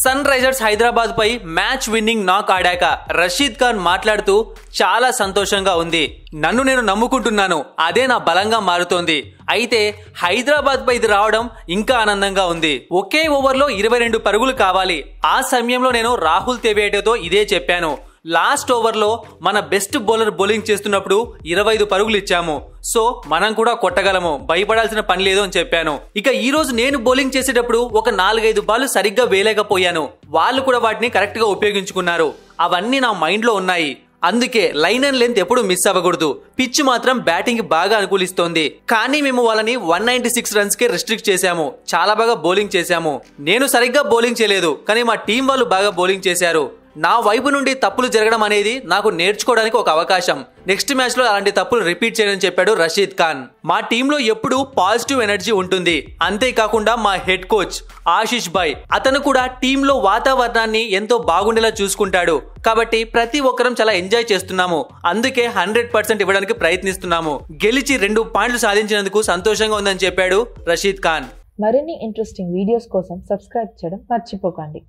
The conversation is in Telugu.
సన్ రైజర్స్ హైదరాబాద్ పై మ్యాచ్ విన్నింగ్ నాక్ ఆడాక రషీద్ ఖాన్ మాట్లాడుతూ చాలా సంతోషంగా ఉంది నన్ను నేను నమ్ముకుంటున్నాను అదే నా బలంగా మారుతోంది అయితే హైదరాబాద్ పై ఇది రావడం ఇంకా ఆనందంగా ఉంది ఒకే ఓవర్లో ఇరవై రెండు పరుగులు కావాలి ఆ సమయంలో నేను రాహుల్ తెవేటతో ఇదే చెప్పాను లాస్ట్ ఓవర్లో మన బెస్ట్ బౌలర్ బౌలింగ్ చేస్తున్నప్పుడు ఇరవై ఐదు పరుగులు ఇచ్చాము సో మనం కూడా కొట్టగలము భయపడాల్సిన పని లేదు అని చెప్పాను ఇక ఈ రోజు నేను బౌలింగ్ చేసేటప్పుడు ఒక నాలుగైదు బాల్ సరిగ్గా వేయలేకపోయాను వాళ్ళు కూడా వాటిని కరెక్ట్ గా ఉపయోగించుకున్నారు అవన్నీ నా మైండ్ లో ఉన్నాయి అందుకే లైన్ అండ్ లెంత్ ఎప్పుడు మిస్ అవ్వకూడదు పిచ్ మాత్రం బ్యాటింగ్ బాగా అనుకూలిస్తోంది కానీ మేము వాళ్ళని వన్ నైన్టీ సిక్స్ రన్స్ కి రిస్ట్రిక్ట్ చేశాము చాలా బాగా బౌలింగ్ చేశాము నేను సరిగ్గా బౌలింగ్ చేయలేదు కానీ మా టీం వాళ్ళు బాగా బౌలింగ్ చేశారు నా వైపు నుండి తప్పులు జరగడం అనేది నాకు నేర్చుకోవడానికి ఒక అవకాశం నెక్స్ట్ మ్యాచ్ లో అలాంటి తప్పులు రిపీట్ చేయని చెప్పాడు రషీద్ ఖాన్ మా టీంలో ఎప్పుడూ పాజిటివ్ ఎనర్జీ ఉంటుంది అంతేకాకుండా మా హెడ్ కోచ్ ఆశీష్ భాయ్ అతను కూడా టీంలో వాతావరణాన్ని ఎంతో బాగుండేలా చూసుకుంటాడు కాబట్టి ప్రతి ఒక్కరం చాలా ఎంజాయ్ చేస్తున్నాము అందుకే హండ్రెడ్ పర్సెంట్ ఇవ్వడానికి ప్రయత్నిస్తున్నాము గెలిచి రెండు పాయింట్లు సాధించినందుకు సంతోషంగా ఉందని చెప్పాడు రషీద్ ఖాన్ మరిన్ని ఇంట్రెస్టింగ్ వీడియోస్ కోసం సబ్స్క్రైబ్ చేయడం మర్చిపోకండి